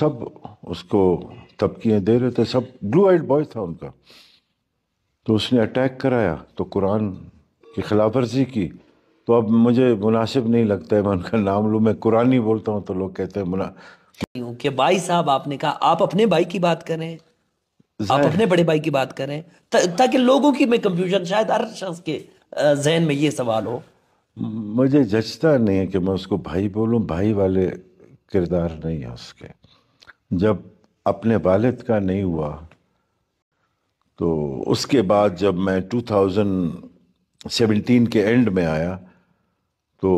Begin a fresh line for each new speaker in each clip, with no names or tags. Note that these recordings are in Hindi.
सब उसको तबकियाँ दे रहे थे सब ब्लू आइड बॉय था उनका तो उसने अटैक कराया तो कुरान की खिलाफ वर्जी की तो अब मुझे मुनासिब नहीं लगता है मैं उनका नाम लूँ मैं कुरान ही बोलता हूँ तो लोग कहते हैं मुना
भाई साहब आपने कहा आप अपने भाई की बात करें आप अपने बड़े भाई की बात करें ताकि लोगों की में कंफ्यूजन शायद हर शख्स के जहन में ये सवाल हो
मुझे जचता नहीं है कि मैं उसको भाई बोलूं भाई वाले किरदार नहीं है उसके जब अपने वालिद का नहीं हुआ तो उसके बाद जब मैं 2017 के एंड में आया तो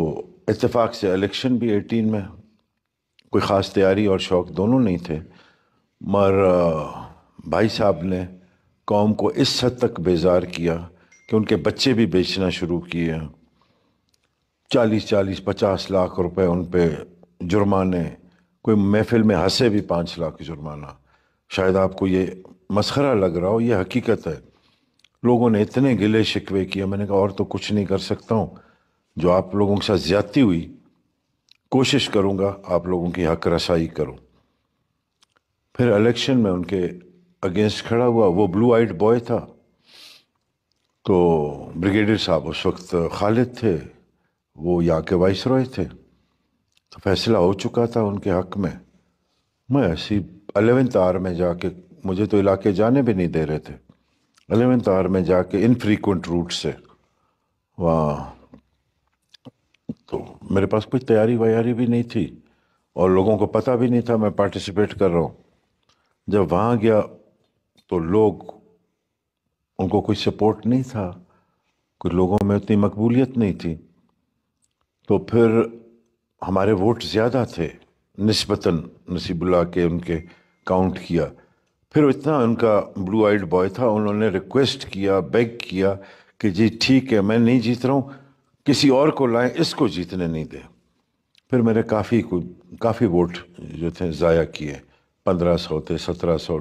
इतफ़ाक़ से इलेक्शन भी 18 में कोई ख़ास तैयारी और शौक़ दोनों नहीं थे मगर भाई साहब ने कौम को इस हद तक बेजार किया कि उनके बच्चे भी बेचना शुरू किए चालीस चालीस पचास लाख रुपए उन पर जुर्माने कोई महफिल में हंसे भी पाँच लाख जुर्माना शायद आपको ये मसखरा लग रहा हो ये हकीकत है लोगों ने इतने गिले शिकवे किए मैंने कहा और तो कुछ नहीं कर सकता हूँ जो आप लोगों के साथ ज़्यादती हुई कोशिश करूँगा आप लोगों की हक रसाई करूँ फिर इलेक्शन में उनके अगेंस्ट खड़ा हुआ वो ब्लू आइट बॉय था तो ब्रिगेडियर साहब उस वक्त खालिद थे वो यहाँ के वाइस रॉय थे तो फैसला हो चुका था उनके हक में मैं ऐसी अलेवेंथ आर में जाके मुझे तो इलाके जाने भी नहीं दे रहे थे अलेवेंथ आर में जाके इनफ्रीक्वेंट रूट से वहाँ तो मेरे पास कोई तैयारी वैयारी भी नहीं थी और लोगों को पता भी नहीं था मैं पार्टिसिपेट कर रहा हूँ जब वहाँ गया तो लोग उनको कोई सपोर्ट नहीं था कुछ लोगों में उतनी मकबूलियत नहीं थी तो फिर हमारे वोट ज़्यादा थे नस्बता नसीबुल्ला के उनके काउंट किया फिर इतना उनका ब्लू आइड बॉय था उन्होंने रिक्वेस्ट किया बेग किया कि जी ठीक है मैं नहीं जीत रहा हूँ किसी और को लाएं इसको जीतने नहीं दें फिर मैंने काफ़ी काफ़ी वोट जो थे ज़ाया किए पंद्रह सौ थे सत्रह सौ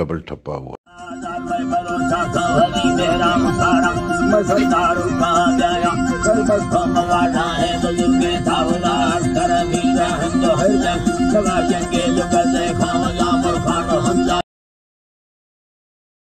डबल ठप्पा हुआ